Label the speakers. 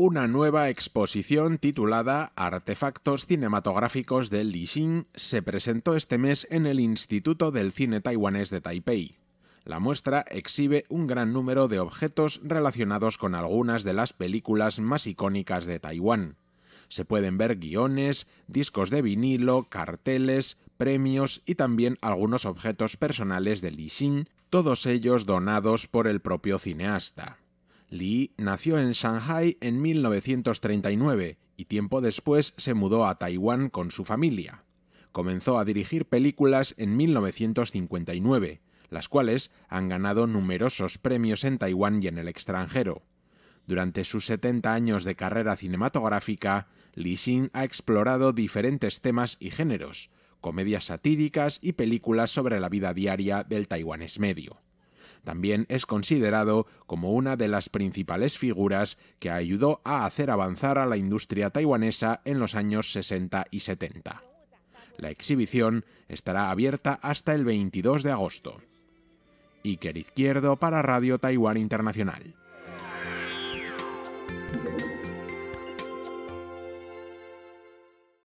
Speaker 1: una nueva exposición titulada Artefactos Cinematográficos de Lixin se presentó este mes en el Instituto del Cine Taiwanés de Taipei. La muestra exhibe un gran número de objetos relacionados con algunas de las películas más icónicas de Taiwán. Se pueden ver guiones, discos de vinilo, carteles, premios y también algunos objetos personales de Li todos ellos donados por el propio cineasta. Li nació en Shanghai en 1939 y tiempo después se mudó a Taiwán con su familia. Comenzó a dirigir películas en 1959, las cuales han ganado numerosos premios en Taiwán y en el extranjero. Durante sus 70 años de carrera cinematográfica, Li Xin ha explorado diferentes temas y géneros, comedias satíricas y películas sobre la vida diaria del taiwanés medio. También es considerado como una de las principales figuras que ayudó a hacer avanzar a la industria taiwanesa en los años 60 y 70. La exhibición estará abierta hasta el 22 de agosto. Iker Izquierdo para Radio Taiwán Internacional.